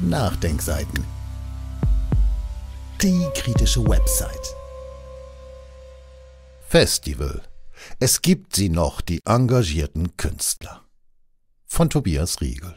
Nachdenkseiten. Die kritische Website. Festival. Es gibt sie noch, die engagierten Künstler. Von Tobias Riegel.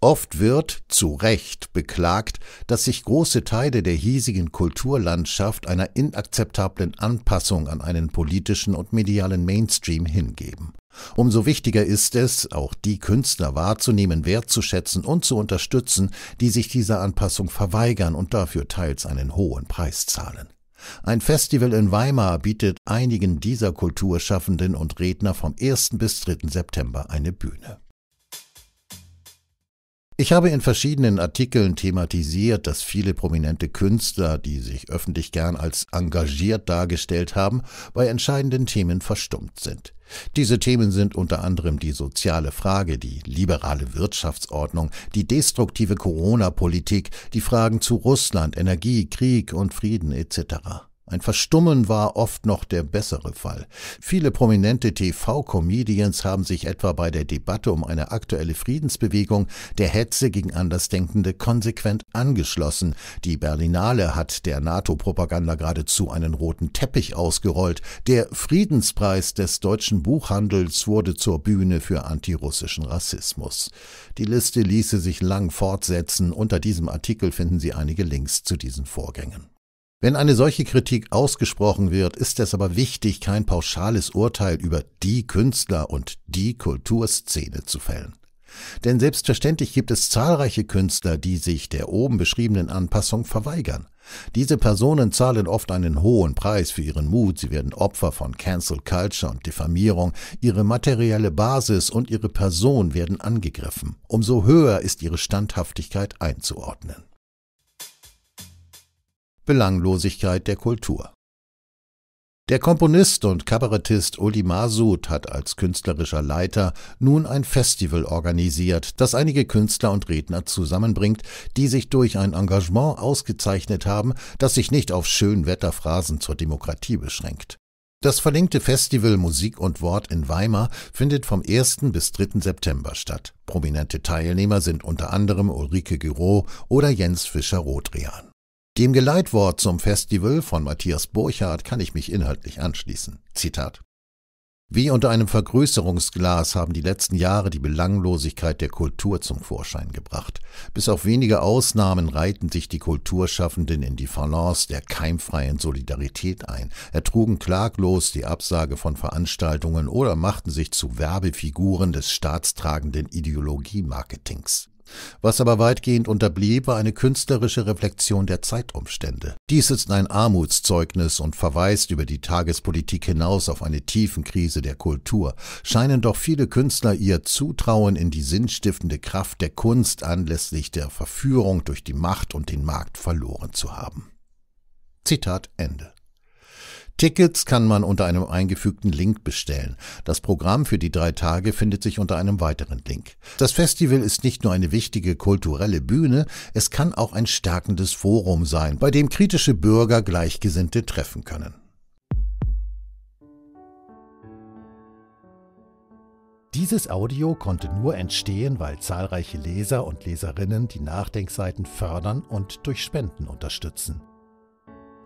Oft wird zu Recht beklagt, dass sich große Teile der hiesigen Kulturlandschaft einer inakzeptablen Anpassung an einen politischen und medialen Mainstream hingeben. Umso wichtiger ist es, auch die Künstler wahrzunehmen, wertzuschätzen und zu unterstützen, die sich dieser Anpassung verweigern und dafür teils einen hohen Preis zahlen. Ein Festival in Weimar bietet einigen dieser Kulturschaffenden und Redner vom 1. bis 3. September eine Bühne. Ich habe in verschiedenen Artikeln thematisiert, dass viele prominente Künstler, die sich öffentlich gern als engagiert dargestellt haben, bei entscheidenden Themen verstummt sind. Diese Themen sind unter anderem die soziale Frage, die liberale Wirtschaftsordnung, die destruktive Corona-Politik, die Fragen zu Russland, Energie, Krieg und Frieden etc. Ein Verstummen war oft noch der bessere Fall. Viele prominente TV-Comedians haben sich etwa bei der Debatte um eine aktuelle Friedensbewegung der Hetze gegen Andersdenkende konsequent angeschlossen. Die Berlinale hat der NATO-Propaganda geradezu einen roten Teppich ausgerollt. Der Friedenspreis des deutschen Buchhandels wurde zur Bühne für antirussischen Rassismus. Die Liste ließe sich lang fortsetzen. Unter diesem Artikel finden Sie einige Links zu diesen Vorgängen. Wenn eine solche Kritik ausgesprochen wird, ist es aber wichtig, kein pauschales Urteil über die Künstler und die Kulturszene zu fällen. Denn selbstverständlich gibt es zahlreiche Künstler, die sich der oben beschriebenen Anpassung verweigern. Diese Personen zahlen oft einen hohen Preis für ihren Mut, sie werden Opfer von Cancel Culture und Diffamierung, ihre materielle Basis und ihre Person werden angegriffen. Umso höher ist ihre Standhaftigkeit einzuordnen. Belanglosigkeit der Kultur. Der Komponist und Kabarettist Uli Masud hat als künstlerischer Leiter nun ein Festival organisiert, das einige Künstler und Redner zusammenbringt, die sich durch ein Engagement ausgezeichnet haben, das sich nicht auf Schönwetterphrasen zur Demokratie beschränkt. Das verlinkte Festival Musik und Wort in Weimar findet vom 1. bis 3. September statt. Prominente Teilnehmer sind unter anderem Ulrike Giro oder Jens Fischer-Rodrian. Dem Geleitwort zum Festival von Matthias Burchardt kann ich mich inhaltlich anschließen. Zitat. Wie unter einem Vergrößerungsglas haben die letzten Jahre die Belanglosigkeit der Kultur zum Vorschein gebracht. Bis auf wenige Ausnahmen reihten sich die Kulturschaffenden in die Falance der keimfreien Solidarität ein, ertrugen klaglos die Absage von Veranstaltungen oder machten sich zu Werbefiguren des staatstragenden Ideologiemarketings. Was aber weitgehend unterblieb, war eine künstlerische Reflexion der Zeitumstände. Dies ist ein Armutszeugnis und verweist über die Tagespolitik hinaus auf eine tiefen Krise der Kultur, scheinen doch viele Künstler ihr Zutrauen in die sinnstiftende Kraft der Kunst anlässlich der Verführung durch die Macht und den Markt verloren zu haben. Zitat Ende. Tickets kann man unter einem eingefügten Link bestellen. Das Programm für die drei Tage findet sich unter einem weiteren Link. Das Festival ist nicht nur eine wichtige kulturelle Bühne, es kann auch ein stärkendes Forum sein, bei dem kritische Bürger Gleichgesinnte treffen können. Dieses Audio konnte nur entstehen, weil zahlreiche Leser und Leserinnen die Nachdenkseiten fördern und durch Spenden unterstützen.